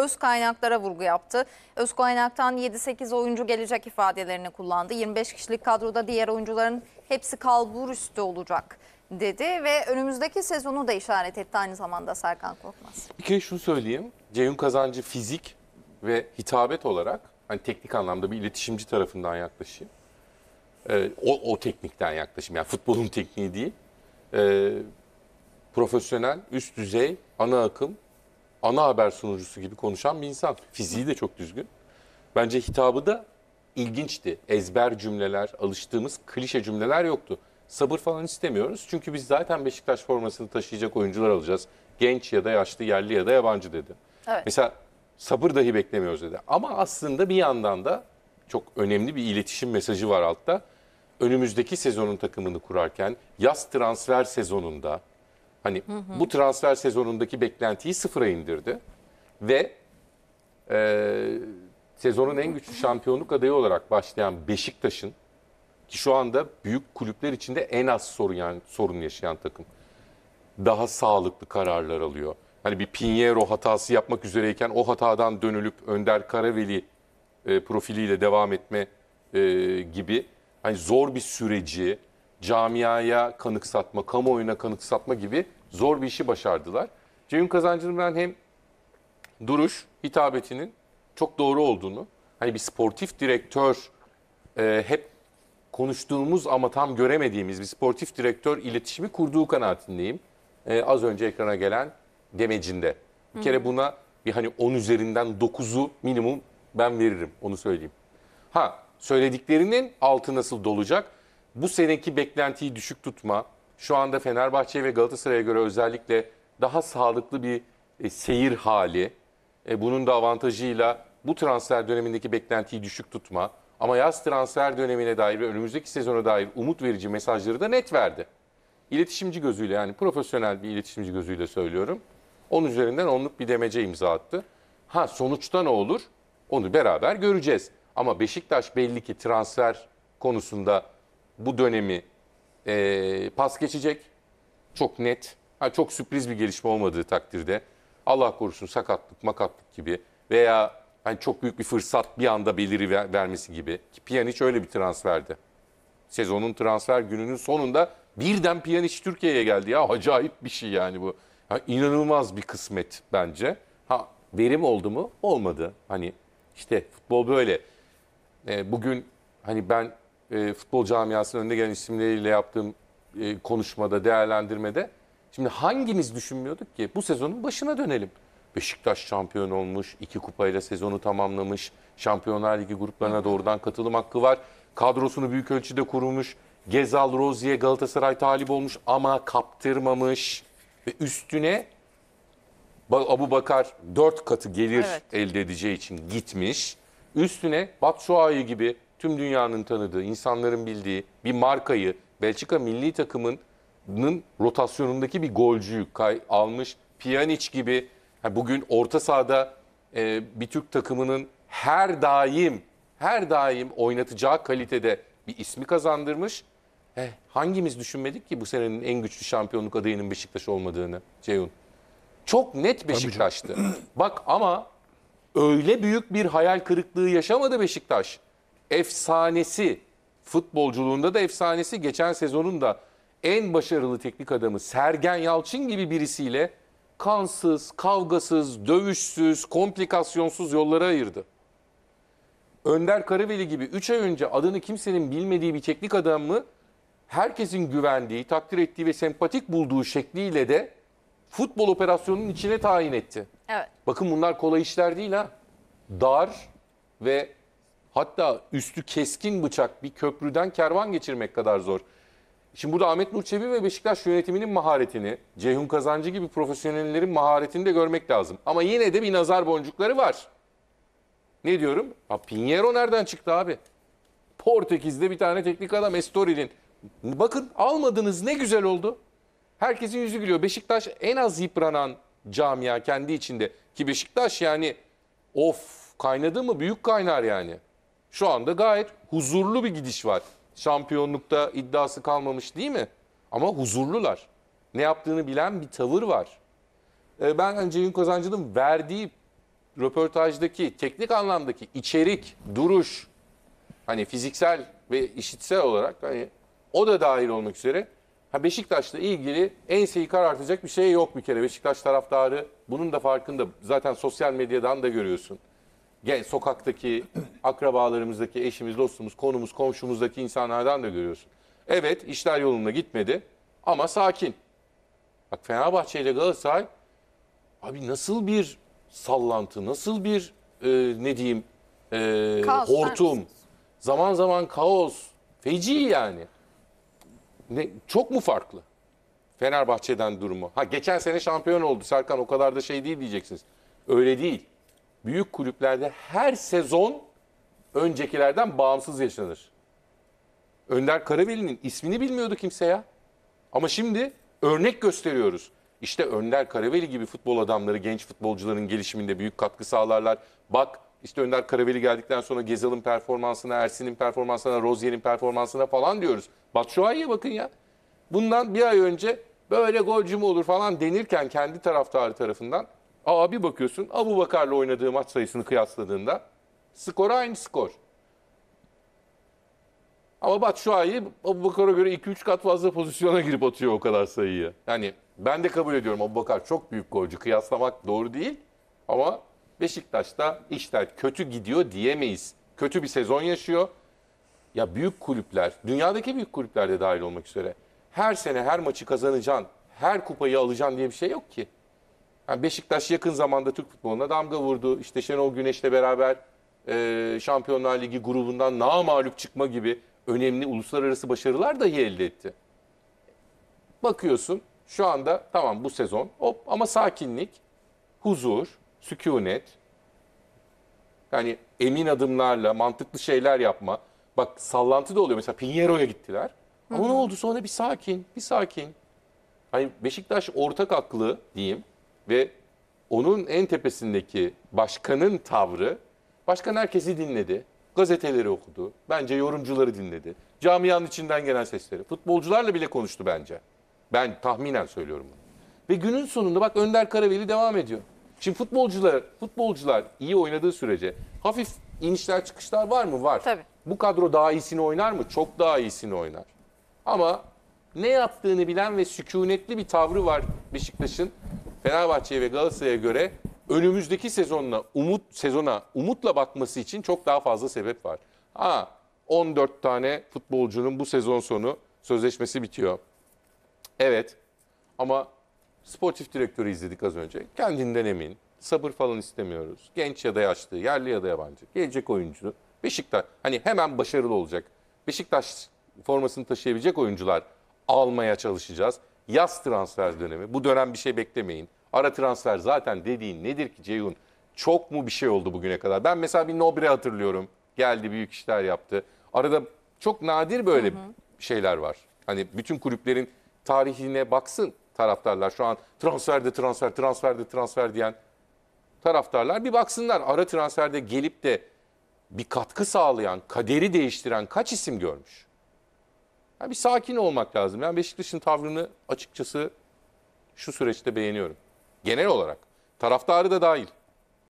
Öz kaynaklara vurgu yaptı. Öz kaynaktan 7-8 oyuncu gelecek ifadelerini kullandı. 25 kişilik kadroda diğer oyuncuların hepsi kalbur üstü olacak dedi ve önümüzdeki sezonu da işaret etti aynı zamanda Serkan Korkmaz. Bir kere şunu söyleyeyim. Ceyhun Kazancı fizik ve hitabet olarak hani teknik anlamda bir iletişimci tarafından yaklaşayım. Ee, o, o teknikten yaklaşayım. Yani futbolun tekniği değil. Ee, profesyonel, üst düzey, ana akım ana haber sunucusu gibi konuşan bir insan. Fiziği de çok düzgün. Bence hitabı da ilginçti. Ezber cümleler, alıştığımız klişe cümleler yoktu. Sabır falan istemiyoruz. Çünkü biz zaten Beşiktaş formasını taşıyacak oyuncular alacağız. Genç ya da yaşlı, yerli ya da yabancı dedi. Evet. Mesela sabır dahi beklemiyoruz dedi. Ama aslında bir yandan da çok önemli bir iletişim mesajı var altta. Önümüzdeki sezonun takımını kurarken, yaz transfer sezonunda Hani hı hı. bu transfer sezonundaki beklentiyi sıfıra indirdi ve e, sezonun en güçlü şampiyonluk adayı olarak başlayan Beşiktaş'ın ki şu anda büyük kulüpler içinde en az sorun yani sorun yaşayan takım daha sağlıklı kararlar alıyor. Hani bir Pinheiro hatası yapmak üzereyken o hatadan dönülüp Önder Karaveli e, profiliyle devam etme e, gibi hani zor bir süreci camiaya kanıksatma, kamuoyuna kanıksatma gibi zor bir işi başardılar. Ceyhun Kazancı'nın ben hem duruş, hitabetinin çok doğru olduğunu, hani bir sportif direktör e, hep konuştuğumuz ama tam göremediğimiz bir sportif direktör iletişimi kurduğu kanaatindeyim. E, az önce ekrana gelen demecinde. Bir kere buna bir hani 10 üzerinden 9'u minimum ben veririm onu söyleyeyim. Ha söylediklerinin altı nasıl dolacak? bu seneki beklentiyi düşük tutma, şu anda Fenerbahçe ve Galatasaray'a göre özellikle daha sağlıklı bir e, seyir hali, e, bunun da avantajıyla bu transfer dönemindeki beklentiyi düşük tutma ama yaz transfer dönemine dair ve önümüzdeki sezona dair umut verici mesajları da net verdi. İletişimci gözüyle yani profesyonel bir iletişimci gözüyle söylüyorum. Onun üzerinden onluk bir demece imza attı. Ha sonuçta ne olur? Onu beraber göreceğiz. Ama Beşiktaş belli ki transfer konusunda bu dönemi e, pas geçecek. Çok net. Ha, çok sürpriz bir gelişme olmadığı takdirde Allah korusun sakatlık, makatlık gibi veya hani çok büyük bir fırsat bir anda beliri ver, vermesi gibi. Ki Pjanic öyle bir transferdi. Sezonun transfer gününün sonunda birden Pjanic Türkiye'ye geldi ya. Acayip bir şey yani bu. Ha, inanılmaz bir kısmet bence. Ha verim oldu mu? Olmadı. Hani işte futbol böyle. E, bugün hani ben e, futbol camiasının önde gelen isimleriyle yaptığım e, konuşmada, değerlendirmede. Şimdi hangimiz düşünmüyorduk ki bu sezonun başına dönelim. Beşiktaş şampiyon olmuş, iki kupayla sezonu tamamlamış, Şampiyonlar Ligi gruplarına doğrudan katılım hakkı var. Kadrosunu büyük ölçüde kurmuş, Gezal, Rozi'ye Galatasaray talip olmuş ama kaptırmamış. Ve üstüne Abu Bakar dört katı gelir evet. elde edeceği için gitmiş. Üstüne Batshuayi gibi tüm dünyanın tanıdığı, insanların bildiği bir markayı Belçika milli takımının rotasyonundaki bir golcüyü kay almış. Pjanic gibi bugün orta sahada e, bir Türk takımının her daim her daim oynatacağı kalitede bir ismi kazandırmış. Heh, hangimiz düşünmedik ki bu senenin en güçlü şampiyonluk adayının Beşiktaş olmadığını Ceyhun? Çok net Beşiktaş'tı. Bak ama öyle büyük bir hayal kırıklığı yaşamadı Beşiktaş efsanesi futbolculuğunda da efsanesi geçen sezonun da en başarılı teknik adamı Sergen Yalçın gibi birisiyle kansız, kavgasız, dövüşsüz, komplikasyonsuz yollara ayırdı. Önder Karaveli gibi 3 ay önce adını kimsenin bilmediği bir teknik adamı herkesin güvendiği, takdir ettiği ve sempatik bulduğu şekliyle de futbol operasyonunun içine tayin etti. Evet. Bakın bunlar kolay işler değil ha. Dar ve Hatta üstü keskin bıçak bir köprüden kervan geçirmek kadar zor. Şimdi burada Ahmet Nur ve Beşiktaş yönetiminin maharetini, Ceyhun Kazancı gibi profesyonellerin maharetini de görmek lazım. Ama yine de bir nazar boncukları var. Ne diyorum? Ha, Pinheiro nereden çıktı abi? Portekiz'de bir tane teknik adam Estoril'in. Bakın almadınız ne güzel oldu. Herkesin yüzü gülüyor. Beşiktaş en az yıpranan camia kendi içinde. Ki Beşiktaş yani of kaynadı mı büyük kaynar yani. Şu anda gayet huzurlu bir gidiş var. Şampiyonlukta iddiası kalmamış değil mi? Ama huzurlular. Ne yaptığını bilen bir tavır var. Ee, ben hani Ceyhun Kazancı'nın verdiği röportajdaki teknik anlamdaki içerik, duruş, hani fiziksel ve işitsel olarak hani o da dahil olmak üzere ha Beşiktaş'la ilgili enseyi karartacak bir şey yok bir kere. Beşiktaş taraftarı bunun da farkında. Zaten sosyal medyadan da görüyorsun. Gel sokaktaki akrabalarımızdaki eşimiz, dostumuz, konumuz, komşumuzdaki insanlardan da görüyorsun. Evet işler yolunda gitmedi ama sakin. Bak Fenerbahçe ile Galatasaray abi nasıl bir sallantı, nasıl bir e, ne diyeyim e, Kaos, hortum, ben... zaman zaman kaos, feci yani. Ne, çok mu farklı? Fenerbahçe'den durumu. Ha geçen sene şampiyon oldu Serkan o kadar da şey değil diyeceksiniz. Öyle değil büyük kulüplerde her sezon öncekilerden bağımsız yaşanır. Önder Karaveli'nin ismini bilmiyordu kimse ya. Ama şimdi örnek gösteriyoruz. İşte Önder Karaveli gibi futbol adamları genç futbolcuların gelişiminde büyük katkı sağlarlar. Bak işte Önder Karaveli geldikten sonra Gezal'ın performansına, Ersin'in performansına, Rozier'in performansına falan diyoruz. Batshuayi'ye bakın ya. Bundan bir ay önce böyle golcü mü olur falan denirken kendi taraftarı tarafından Aa bir bakıyorsun Abu Bakar'la oynadığı maç sayısını kıyasladığında skor aynı skor. Ama bak şu Batshuayi Abu Bakar'a göre 2-3 kat fazla pozisyona girip atıyor o kadar sayıyı. Yani ben de kabul ediyorum Abu Bakar çok büyük golcü. Kıyaslamak doğru değil. Ama Beşiktaş'ta işler kötü gidiyor diyemeyiz. Kötü bir sezon yaşıyor. Ya büyük kulüpler, dünyadaki büyük kulüpler de dahil olmak üzere her sene her maçı kazanacaksın, her kupayı alacaksın diye bir şey yok ki. Yani Beşiktaş yakın zamanda Türk futboluna damga vurdu. İşte Şenol Güneş'le beraber e, Şampiyonlar Ligi grubundan naa mağlup çıkma gibi önemli uluslararası başarılar dahi elde etti. Bakıyorsun şu anda tamam bu sezon hop ama sakinlik, huzur, sükunet. Yani emin adımlarla mantıklı şeyler yapma. Bak sallantı da oluyor. Mesela Pinheiro'ya gittiler. Ama Hı -hı. ne oldu sonra bir sakin, bir sakin. Hani Beşiktaş ortak aklı diyeyim ve onun en tepesindeki başkanın tavrı, başkan herkesi dinledi, gazeteleri okudu, bence yorumcuları dinledi, camianın içinden gelen sesleri, futbolcularla bile konuştu bence. Ben tahminen söylüyorum bunu. Ve günün sonunda bak Önder Karaveli devam ediyor. Şimdi futbolcular, futbolcular iyi oynadığı sürece hafif inişler çıkışlar var mı? Var. Tabii. Bu kadro daha iyisini oynar mı? Çok daha iyisini oynar. Ama ne yaptığını bilen ve sükunetli bir tavrı var Beşiktaş'ın. Fenerbahçe'ye ve Galatasaray'a göre önümüzdeki sezonla umut sezona umutla bakması için çok daha fazla sebep var. Ha 14 tane futbolcunun bu sezon sonu sözleşmesi bitiyor. Evet ama sportif direktörü izledik az önce. Kendinden emin. Sabır falan istemiyoruz. Genç ya da yaşlı, yerli ya da yabancı. Gelecek oyuncu. Beşiktaş hani hemen başarılı olacak. Beşiktaş formasını taşıyabilecek oyuncular almaya çalışacağız. Yaz transfer dönemi. Bu dönem bir şey beklemeyin. Ara transfer zaten dediğin nedir ki Ceyhun? Çok mu bir şey oldu bugüne kadar? Ben mesela bir Nobre hatırlıyorum. Geldi büyük işler yaptı. Arada çok nadir böyle hı hı. şeyler var. Hani bütün kulüplerin tarihine baksın taraftarlar. Şu an transferde transfer, transferde transfer diyen taraftarlar bir baksınlar. Ara transferde gelip de bir katkı sağlayan, kaderi değiştiren kaç isim görmüş? Yani bir sakin olmak lazım. yani Beşiktaş'ın tavrını açıkçası şu süreçte beğeniyorum. Genel olarak. Taraftarı da dahil.